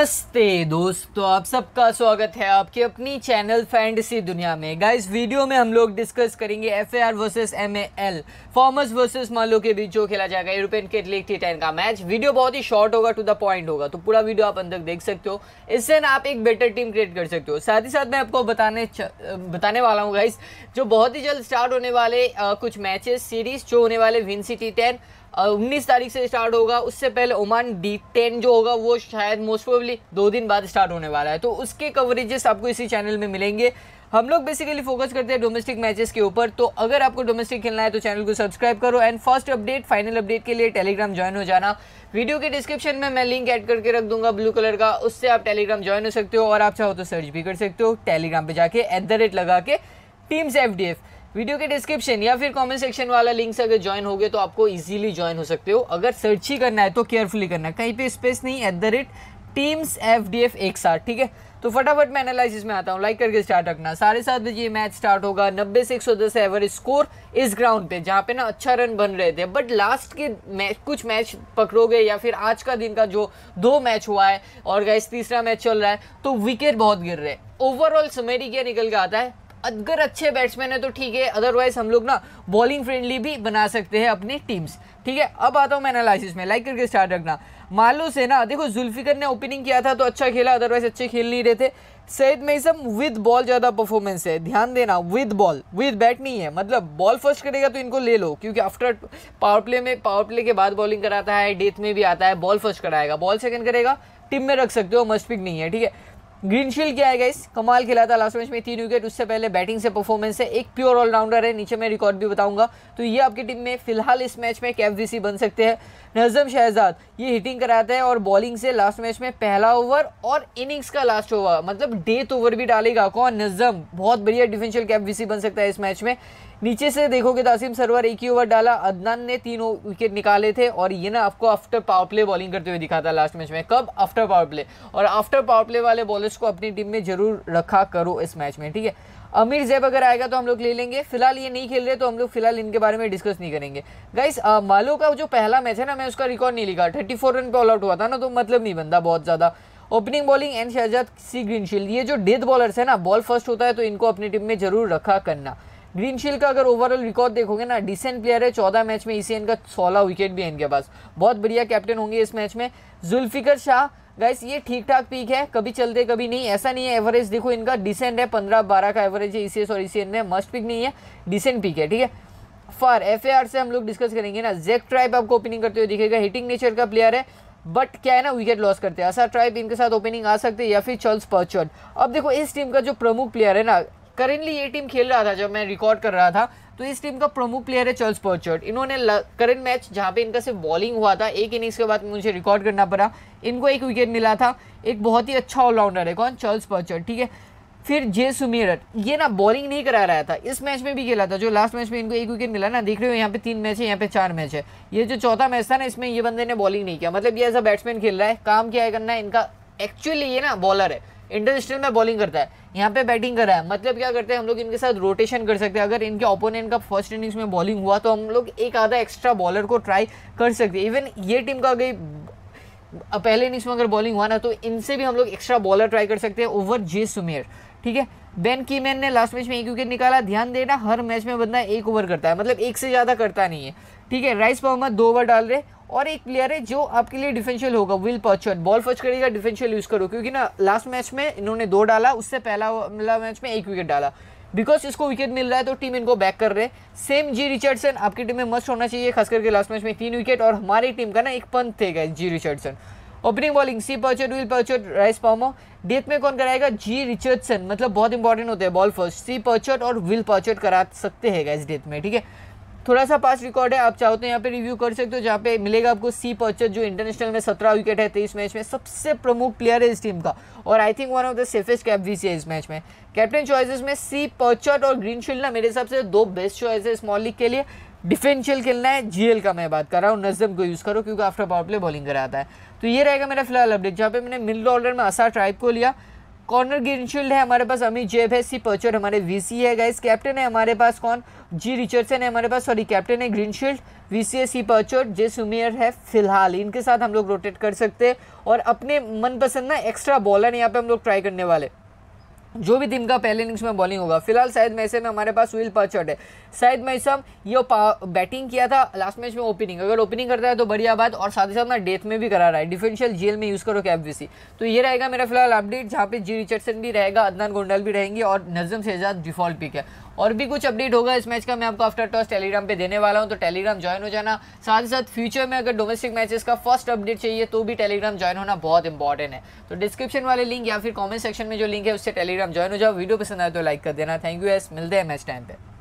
नमस्ते दोस्तों आप सबका स्वागत है आपके अपनी चैनल फैंटेसी दुनिया में गाइस वीडियो में हम लोग डिस्कस करेंगे F A R versus M L formers versus Malo के बीच जो खेला जाएगा European cricket league T ten का मैच वीडियो बहुत ही शॉर्ट होगा टू द पॉइंट होगा तो पूरा वीडियो आप अंदर देख सकते हो इससे ना आप एक बेटर टीम क्रिएट कर सकते हो साथ ही साथ मैं आपको बताने बताने वाला हूँ गाइस जो बहुत ही जल्द स्टार्ट होने वाले आ, कुछ मैचेस सीरीज जो होने वाले विन सी टी टेन उन्नीस तारीख से स्टार्ट होगा उससे पहले ओमान डी टेन जो होगा वो शायद मोस्ट प्रोबली दो दिन बाद स्टार्ट होने वाला है तो उसके कवरेजेस आपको इसी चैनल में मिलेंगे हम लोग बेसिकली फोकस करते हैं डोमेस्टिक मैचेस के ऊपर तो अगर आपको डोमेस्टिक खेलना है तो चैनल को सब्सक्राइब करो and first update final update के लिए टेलीग्राम ज्वाइन हो जाना वीडियो के डिस्क्रिप्शन में मैं लिंक ऐड करके रख दूंगा ब्लू कलर का उससे आप टेलीग्राम ज्वाइन हो सकते हो और आप चाहो तो सर्च भी कर सकते हो टेलीग्राम पर जाके एट लगा के टीम्स एफ वीडियो के डिस्क्रिप्शन या फिर कमेंट सेक्शन वाला लिंक से अगर ज्वाइन हो गए तो आपको इजीली ज्वाइन हो सकते हो अगर सर्च ही करना है तो केयरफुली करना है कहीं पे स्पेस नहीं at the rate teams F D F एक साथ ठीक है तो फटाफट मैं एनालिसिस में आता हूँ लाइक करके स्टार्ट रखना साढ़े सात बजे मैच स्टार्ट होगा नब्बे से एक सौ दस एवरेज स्कोर इस ग्राउंड पे जहाँ पे ना अच्छा रन बन रहे थे बट लास्ट के मैच कुछ मैच पकड़ोगे या फिर आज का दिन का जो दो मैच हुआ है और गैस तीसरा मैच चल रहा है तो विकेट बहुत गिर रहे हैं ओवरऑल समेरी क्या निकल के आता है अगर अच्छे बैट्समैन है तो ठीक है अदरवाइज हम लोग ना बॉलिंग फ्रेंडली भी बना सकते हैं अपनी टीम्स ठीक है अब आता हूँ मैं एनालिसिस में लाइक करके स्टार्ट रखना लो से ना देखो जुल्फिकर ने ओपनिंग किया था तो अच्छा खेला अदरवाइज अच्छे खेल नहीं रहे थे सैद मेसम विद बॉल ज़्यादा परफॉर्मेंस है ध्यान देना विद बॉल विद बैट नहीं है मतलब बॉल फर्स्ट करेगा तो इनको ले लो क्योंकि आफ्टर पावर प्ले में पावर प्ले के बाद बॉलिंग कराता है डेथ में भी आता है बॉल फर्स्ट कराएगा बॉल सेकेंड करेगा टीम में रख सकते हो मस्ट पिक नहीं है ठीक है ग्रीन शील्ड क्या है गाइस कमाल खिला था लास्ट मैच में तीन विकेट उससे पहले बैटिंग से परफॉर्मेंस है एक प्योर ऑलराउंडर है नीचे मैं रिकॉर्ड भी बताऊंगा तो ये आपकी टीम में फिलहाल इस मैच में कैफ बन सकते हैं नजम शहजाद ये हिटिंग कराते हैं और बॉलिंग से लास्ट मैच में पहला ओवर और इनिंग्स का लास्ट ओवर मतलब डेथ ओवर भी डालेगा कौन नजम बहुत बढ़िया डिफेंशियल कैफ बन सकता है इस मैच में नीचे से देखोगे तासिम सरवर एक ही ओवर डाला अदनान ने तीन विकेट निकाले थे और ये ना आपको आफ्टर पावर प्ले बॉलिंग करते हुए दिखा था लास्ट मैच में कब आफ्टर पावर प्ले और आफ्टर पावर प्ले वाले बॉलर्स प्लेयर्स को अपनी टीम में जरूर रखा करो इस मैच में ठीक है अमीर जैब अगर आएगा तो हम लोग ले लेंगे फिलहाल ये नहीं खेल रहे तो हम लोग फिलहाल इनके बारे में डिस्कस नहीं करेंगे गाइस मालो का जो पहला मैच है ना मैं उसका रिकॉर्ड नहीं लिखा थर्टी फोर रन पे ऑल आउट हुआ था ना तो मतलब नहीं बनता बहुत ज़्यादा opening bowling N Shahzad C Greenshield ये जो डेथ बॉलर्स है ना बॉल फर्स्ट होता है तो इनको अपनी टीम में जरूर रखा करना ग्रीन शील्ड का अगर ओवरऑल रिकॉर्ड देखोगे ना डिसेंट प्लेयर है चौदह मैच में इसी इनका सोलह विकेट भी है इनके पास बहुत बढ़िया कैप्टन होंगे इस मैच में जुल्फिकर शाह गैस ये ठीक ठाक पीक है कभी चलते कभी नहीं ऐसा नहीं है एवरेज देखो इनका डिसेंट है पंद्रह बारह का एवरेज है इसी और इसी में मस्ट पिक नहीं है डिसेंट पीक है ठीक है फार एफ से हम लोग डिस्कस करेंगे ना जेक ट्राइप आपको ओपनिंग करते हुए दिखेगा हिटिंग नेचर का प्लेयर है बट क्या है ना विकेट लॉस करते हैं ऐसा ट्राइप इनके साथ ओपनिंग आ सकते हैं या फिर चर्ल्स पर्चर्ड अब देखो इस टीम का जो प्रमुख प्लेयर है ना करेंटली ये टीम खेल रहा था जब मैं रिकॉर्ड कर रहा था तो इस टीम का प्रमुख प्लेयर है चर्ल्स पर्चर्ड इन्होंने करंट मैच जहाँ पे इनका सिर्फ बॉलिंग हुआ था एक इनिंग्स के बाद मुझे रिकॉर्ड करना पड़ा इनको एक विकेट मिला था एक बहुत ही अच्छा ऑलराउंडर है कौन चार्ल्स पर्चर्ड ठीक है फिर जे सुमेरन ये ना बॉलिंग नहीं करा रहा था इस मैच में भी खेला था जो लास्ट मैच में इनको एक विकेट मिला ना देख रहे हो यहाँ पे तीन मैच है यहाँ पे चार मैच है ये जो चौथा मैच था ना इसमें ये बंदे ने बॉलिंग नहीं किया मतलब ये एज अ बैट्समैन खेल रहा है काम क्या है करना है इनका एक्चुअली ये ना बॉलर है इंडियन में बॉलिंग करता है यहाँ पे बैटिंग कर रहा है मतलब क्या करते हैं हम लोग इनके साथ रोटेशन कर सकते हैं अगर इनके ओपोनेंट का फर्स्ट इनिंग्स में बॉलिंग हुआ तो हम लोग एक आधा एक्स्ट्रा बॉलर को ट्राई कर सकते हैं इवन ये टीम का अगर पहले इनिंग्स में अगर बॉलिंग हुआ ना तो इनसे भी हम लोग एक्स्ट्रा बॉलर ट्राई कर सकते हैं ओवर जे सुमेर ठीक है बेन कीमैन ने लास्ट मैच में एक विकेट निकाला ध्यान देना हर मैच में बंदा एक ओवर करता है मतलब एक से ज़्यादा करता नहीं है ठीक है राइस मोहम्मद दो ओवर डाल रहे और एक प्लेयर है जो आपके लिए डिफेंशियल होगा विल पर्चर बॉल फर्च करेगा डिफेंशियल यूज़ करो क्योंकि ना लास्ट मैच में इन्होंने दो डाला उससे पहला मैच में एक विकेट डाला बिकॉज इसको विकेट मिल रहा है तो टीम इनको बैक कर रहे सेम जी रिचर्डसन आपकी टीम में मस्ट होना चाहिए खास करके लास्ट मैच में तीन विकेट और हमारी टीम का ना एक पंथ थे गए G Richardson opening bowling C Purcher Will Purcher Rice पॉमो डेथ में कौन कराएगा जी रिचर्डसन मतलब बहुत इंपॉर्टेंट होते हैं बॉल फर्स्ट सी पर्चर और विल पर्चर करा सकते हैं इस डेथ में ठीक है थोड़ा सा पास रिकॉर्ड है आप चाहो तो यहाँ पे रिव्यू कर सकते हो जहाँ पे मिलेगा आपको सी पर्चर जो इंटरनेशनल में सत्रह विकेट है तेईस मैच में सबसे प्रमुख प्लेयर है इस टीम का और I think one of the safest cap भी है इस मैच में कैप्टन चॉइसेस में सी पॉचर और ग्रीन ना मेरे हिसाब से दो बेस्ट चॉइस है स्मॉल लीग के लिए डिफेंशियल खेलना है जीएल का मैं बात कर रहा हूँ नजम को यूज़ करो क्योंकि आफ्टर पावर प्ले बॉलिंग कराता है तो ये रहेगा मेरा फिलहाल अपडेट जहाँ पे मैंने मिडल ऑर्डर में असार ट्राइब को लिया कॉर्नर ग्रीनशील्ड है हमारे पास अमित जेब है सी पर्चर हमारे वीसी है गाइस कैप्टन है हमारे पास कौन जी रिचर्डसन है हमारे पास सॉरी कैप्टन है ग्रीनशील्ड वीसी है सी पर्चर जे सुमियर है फिलहाल इनके साथ हम लोग रोटेट कर सकते हैं और अपने मनपसंद ना एक्स्ट्रा बॉलर यहाँ पे हम लोग ट्राई करने वाले जो भी टीम का पहले इनिंग्स में बॉलिंग होगा फिलहाल शायद मैसे में हमारे पास विल पर्चर्ड है शायद मैसम ये बैटिंग किया था लास्ट मैच में ओपनिंग अगर ओपनिंग करता है तो बढ़िया बात और साथ ही साथ ना डेथ में भी करा रहा है डिफेंशियल जेल में यूज़ करो कैब तो ये रहेगा मेरा फिलहाल अपडेट जहाँ पे जी रिचर्डसन भी रहेगा अदनान गोंडल भी रहेंगे और नजम शहजाद डिफॉल्ट पिक है और भी कुछ अपडेट होगा इस मैच का मैं आपको आफ्टर टॉस टेलीग्राम पे देने वाला हूँ तो टेलीग्राम ज्वाइन हो जाना साथ ही साथ फ्यूचर में अगर डोमेस्टिक मैचेस का फर्स्ट अपडेट चाहिए तो भी टेलीग्राम ज्वाइन होना बहुत इंपॉर्टेंट है तो डिस्क्रिप्शन वाले लिंक या फिर कॉमेंट सेक्शन में जो लिंक है उससे टेलीग्राम ज्वाइन हो जाओ वीडियो पसंद आए तो लाइक कर देना थैंक यू एस मिलते हैं मैच टाइम पर